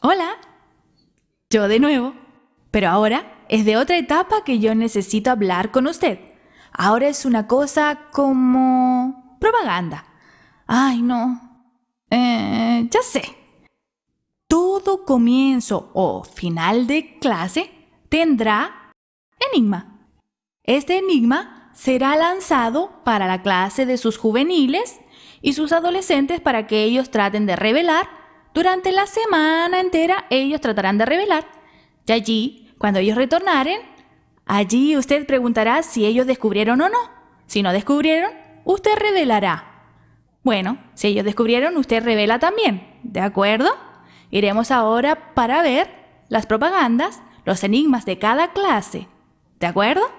Hola, yo de nuevo, pero ahora es de otra etapa que yo necesito hablar con usted. Ahora es una cosa como propaganda. Ay, no. Eh, ya sé. Todo comienzo o final de clase tendrá enigma. Este enigma será lanzado para la clase de sus juveniles y sus adolescentes para que ellos traten de revelar durante la semana entera ellos tratarán de revelar. Y allí, cuando ellos retornaren, allí usted preguntará si ellos descubrieron o no. Si no descubrieron, usted revelará. Bueno, si ellos descubrieron, usted revela también. ¿De acuerdo? Iremos ahora para ver las propagandas, los enigmas de cada clase. ¿De acuerdo?